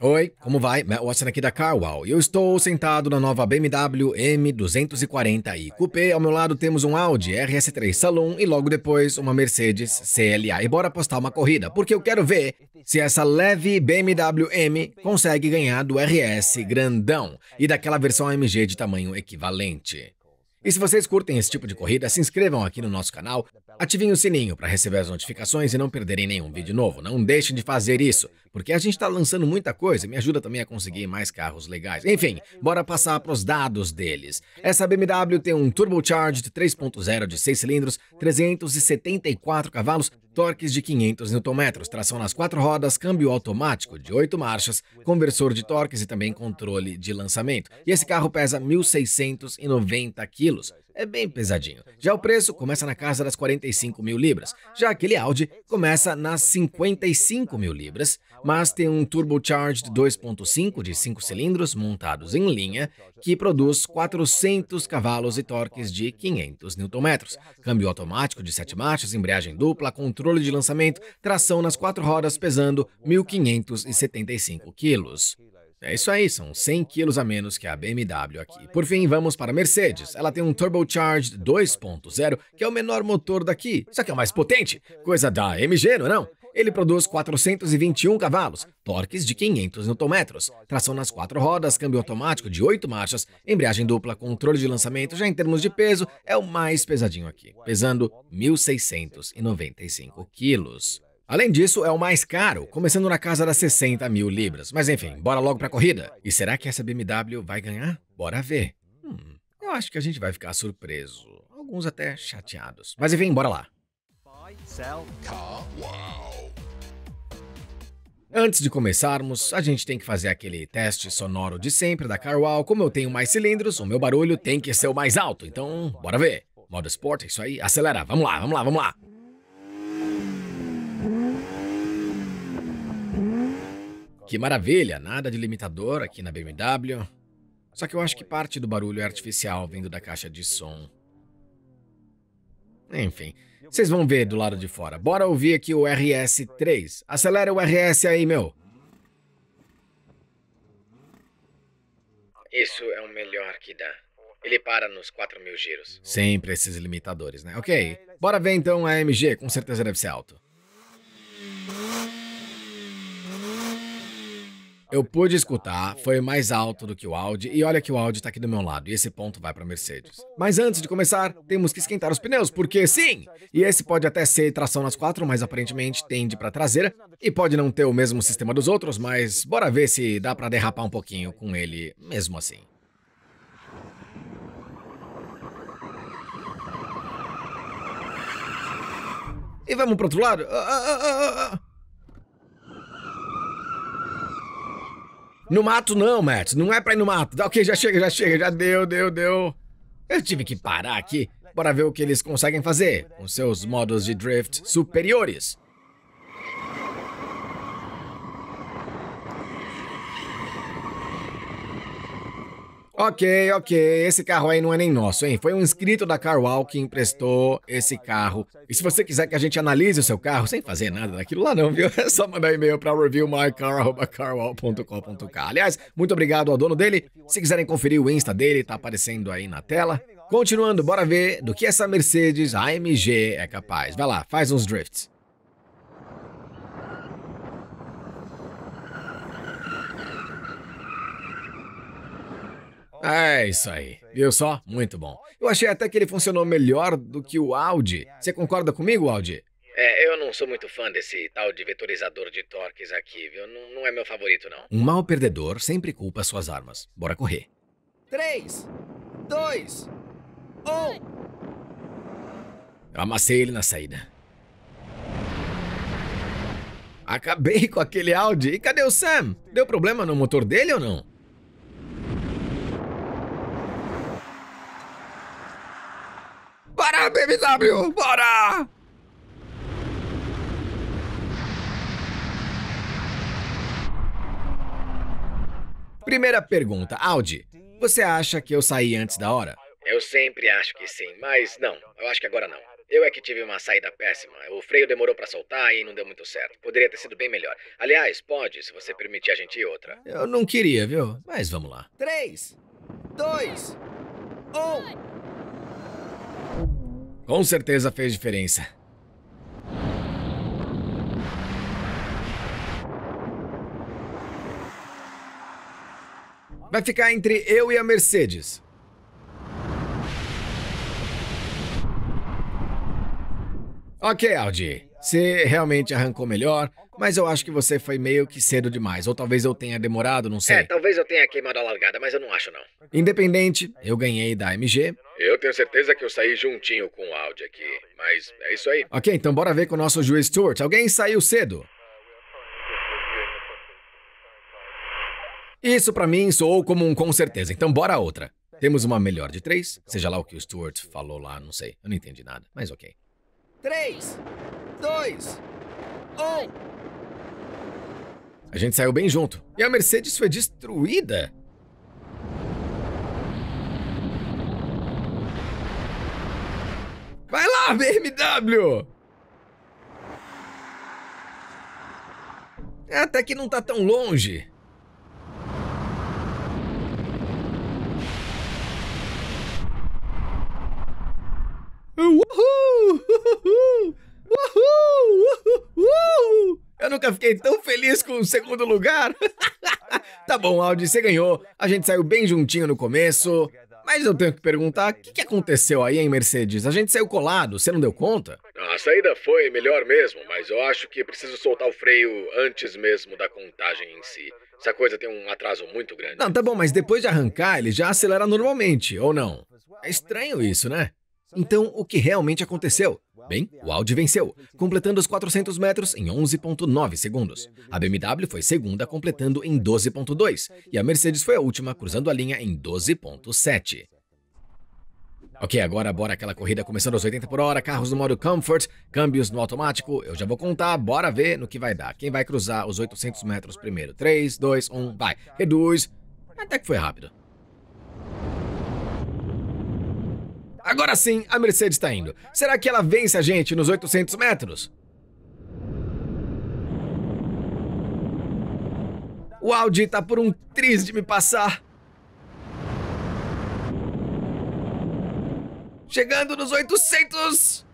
Oi, como vai? Matt Watson aqui da Carwow. Eu estou sentado na nova BMW M240i Coupé. Ao meu lado temos um Audi RS3 Saloon e logo depois uma Mercedes CLA. E bora postar uma corrida, porque eu quero ver se essa leve BMW M consegue ganhar do RS grandão e daquela versão AMG de tamanho equivalente. E se vocês curtem esse tipo de corrida, se inscrevam aqui no nosso canal, ativem o sininho para receber as notificações e não perderem nenhum vídeo novo. Não deixem de fazer isso, porque a gente está lançando muita coisa e me ajuda também a conseguir mais carros legais. Enfim, bora passar para os dados deles. Essa BMW tem um turbocharged 3.0 de 6 cilindros, 374 cavalos, torques de 500 Nm, tração nas quatro rodas, câmbio automático de 8 marchas, conversor de torques e também controle de lançamento. E esse carro pesa 1.690 kg quilos. É bem pesadinho. Já o preço começa na casa das 45 mil libras. Já aquele Audi começa nas 55 mil libras, mas tem um turbocharged 2.5 de 5 cilindros montados em linha que produz 400 cavalos e torques de 500 Nm. Câmbio automático de 7 marchas, embreagem dupla, controle de lançamento, tração nas quatro rodas pesando 1.575 quilos. É isso aí, são 100 quilos a menos que a BMW aqui. Por fim, vamos para a Mercedes. Ela tem um turbocharged 2.0, que é o menor motor daqui, só que é o mais potente. Coisa da MG, não é não? Ele produz 421 cavalos, torques de 500 Nm, tração nas quatro rodas, câmbio automático de oito marchas, embreagem dupla, controle de lançamento, já em termos de peso, é o mais pesadinho aqui, pesando 1.695 quilos. Além disso, é o mais caro, começando na casa das 60 mil libras. Mas enfim, bora logo para a corrida. E será que essa BMW vai ganhar? Bora ver. Hum, eu acho que a gente vai ficar surpreso. Alguns até chateados. Mas enfim, bora lá. Antes de começarmos, a gente tem que fazer aquele teste sonoro de sempre da Carwow. Como eu tenho mais cilindros, o meu barulho tem que ser o mais alto. Então, bora ver. Modo Sport, é isso aí. Acelera, vamos lá, vamos lá, vamos lá. Que maravilha, nada de limitador aqui na BMW. Só que eu acho que parte do barulho é artificial vindo da caixa de som. Enfim, vocês vão ver do lado de fora. Bora ouvir aqui o RS3. Acelera o RS aí, meu. Isso é o melhor que dá. Ele para nos 4 mil giros. Sempre esses limitadores, né? Ok, bora ver então a AMG. com certeza deve ser alto. Eu pude escutar, foi mais alto do que o Audi, e olha que o Audi está aqui do meu lado, e esse ponto vai para Mercedes. Mas antes de começar, temos que esquentar os pneus, porque sim! E esse pode até ser tração nas quatro, mas aparentemente tende para traseira, e pode não ter o mesmo sistema dos outros, mas bora ver se dá para derrapar um pouquinho com ele mesmo assim. E vamos pro outro lado? Ah, ah, ah, No mato não, Matt. Não é pra ir no mato. Tá, ok, já chega, já chega, já deu, deu, deu. Eu tive que parar aqui. Bora ver o que eles conseguem fazer com seus modos de drift superiores. Ok, ok. Esse carro aí não é nem nosso, hein? Foi um inscrito da Carwall que emprestou esse carro. E se você quiser que a gente analise o seu carro sem fazer nada daquilo lá não, viu? É só mandar e-mail para reviewmycar.carwall.com.br. Aliás, muito obrigado ao dono dele. Se quiserem conferir o Insta dele, tá aparecendo aí na tela. Continuando, bora ver do que essa Mercedes AMG é capaz. Vai lá, faz uns drifts. É isso aí. Viu só? Muito bom. Eu achei até que ele funcionou melhor do que o Audi. Você concorda comigo, Audi? É, eu não sou muito fã desse tal de vetorizador de torques aqui, viu? Não, não é meu favorito, não. Um mau perdedor sempre culpa suas armas. Bora correr. 3, 2, 1. Eu amassei ele na saída. Acabei com aquele Audi. E cadê o Sam? Deu problema no motor dele ou não? BMW! Bora! Primeira pergunta, Audi. Você acha que eu saí antes da hora? Eu sempre acho que sim, mas não. Eu acho que agora não. Eu é que tive uma saída péssima. O freio demorou para soltar e não deu muito certo. Poderia ter sido bem melhor. Aliás, pode, se você permitir a gente ir outra. Eu não queria, viu? Mas vamos lá. 3, 2, 1. Com certeza fez diferença. Vai ficar entre eu e a Mercedes. Ok, Audi. Você realmente arrancou melhor, mas eu acho que você foi meio que cedo demais. Ou talvez eu tenha demorado, não sei. É, talvez eu tenha queimado a largada, mas eu não acho, não. Independente, eu ganhei da MG. Eu tenho certeza que eu saí juntinho com o Audi aqui, mas é isso aí. Ok, então bora ver com o nosso juiz Stewart. Alguém saiu cedo? Isso para mim soou como um com certeza, então bora outra. Temos uma melhor de três, seja lá o que o Stuart falou lá, não sei. Eu não entendi nada, mas ok. Três! dois, um. A gente saiu bem junto. E a Mercedes foi destruída. Vai lá, BMW! É até que não tá tão longe. Uhul! fiquei tão feliz com o segundo lugar. tá bom, Audi você ganhou. A gente saiu bem juntinho no começo. Mas eu tenho que perguntar, o que, que, aconteceu aí em Mercedes? A gente saiu colado, você não deu conta? A saída foi melhor mesmo, mas eu acho que preciso soltar o freio antes mesmo da contagem em si. Essa coisa tem um atraso muito grande. Não, tá bom, mas depois de arrancar, ele já acelera normalmente, ou não? É estranho isso, né? Então, o que realmente aconteceu? Bem, o Audi venceu, completando os 400 metros em 11,9 segundos. A BMW foi segunda, completando em 12,2, e a Mercedes foi a última, cruzando a linha em 12,7. Ok, agora bora aquela corrida começando aos 80 por hora, carros no modo comfort, câmbios no automático, eu já vou contar, bora ver no que vai dar. Quem vai cruzar os 800 metros primeiro? 3, 2, 1, vai, reduz. Até que foi rápido. Agora sim, a Mercedes está indo. Será que ela vence a gente nos 800 metros? O Audi está por um triz de me passar. Chegando nos 800!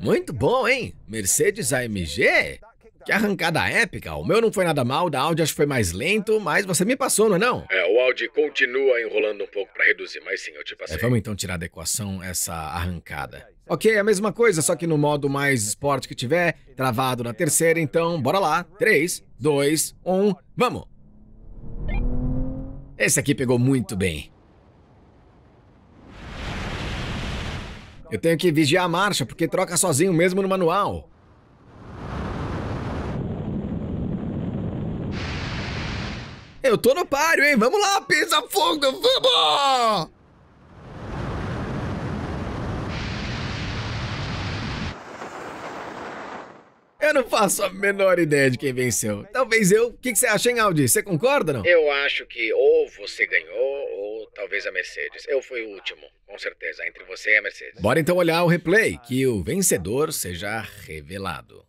Muito bom, hein? Mercedes AMG? Que arrancada épica! O meu não foi nada mal, o da Audi acho que foi mais lento, mas você me passou, não é não? É, o Audi continua enrolando um pouco para reduzir, mas sim, eu te passei. É, vamos então tirar da equação essa arrancada. Ok, é a mesma coisa, só que no modo mais esporte que tiver, travado na terceira, então bora lá. 3, 2, 1, vamos! Esse aqui pegou muito bem. Eu tenho que vigiar a marcha, porque troca sozinho mesmo no manual. Eu tô no páreo, hein? Vamos lá, pisa fundo, vamos! Eu não faço a menor ideia de quem venceu. Talvez eu. O que, você acha, hein, Audi? Você concorda não? Eu acho que ou você ganhou, ou talvez a Mercedes. Eu fui o último, com certeza, entre você e a Mercedes. Bora então olhar o replay, que o vencedor seja revelado.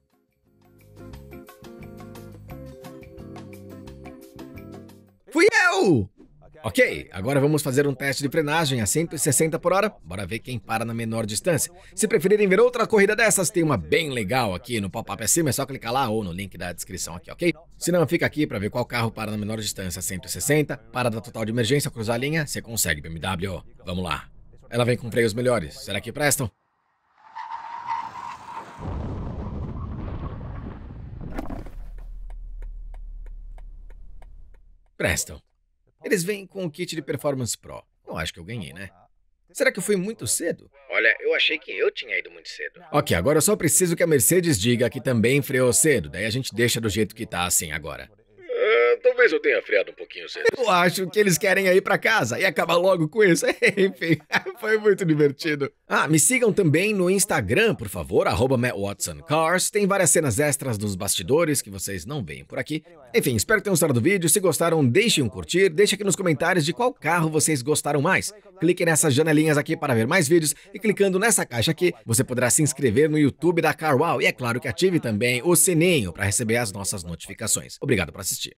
Ok, agora vamos fazer um teste de frenagem a 160 por hora. Bora ver quem para na menor distância. Se preferirem ver outra corrida dessas, tem uma bem legal aqui no pop-up acima. É, é só clicar lá ou no link da descrição aqui, ok? Se não, fica aqui para ver qual carro para na menor distância a 160. Parada total de emergência, cruzar a linha, você consegue, BMW. Vamos lá. Ela vem com freios melhores. Será que prestam? Prestam. Eles vêm com o kit de Performance Pro. Não acho que eu ganhei, né? Será que eu fui muito cedo? Olha, eu achei que eu tinha ido muito cedo. Ok, agora eu só preciso que a Mercedes diga que também freou cedo, daí a gente deixa do jeito que tá assim agora. Talvez eu tenha freado um pouquinho cedo. Eu acho que eles querem ir para casa e acabar logo com isso. Enfim, foi muito divertido. Ah, me sigam também no Instagram, por favor, arroba MattWatsonCars. Tem várias cenas extras dos bastidores que vocês não veem por aqui. Enfim, espero que tenham gostado do vídeo. Se gostaram, deixem um curtir. Deixem aqui nos comentários de qual carro vocês gostaram mais. Cliquem nessas janelinhas aqui para ver mais vídeos e clicando nessa caixa aqui, você poderá se inscrever no YouTube da CarWow. E é claro que ative também o sininho para receber as nossas notificações. Obrigado por assistir.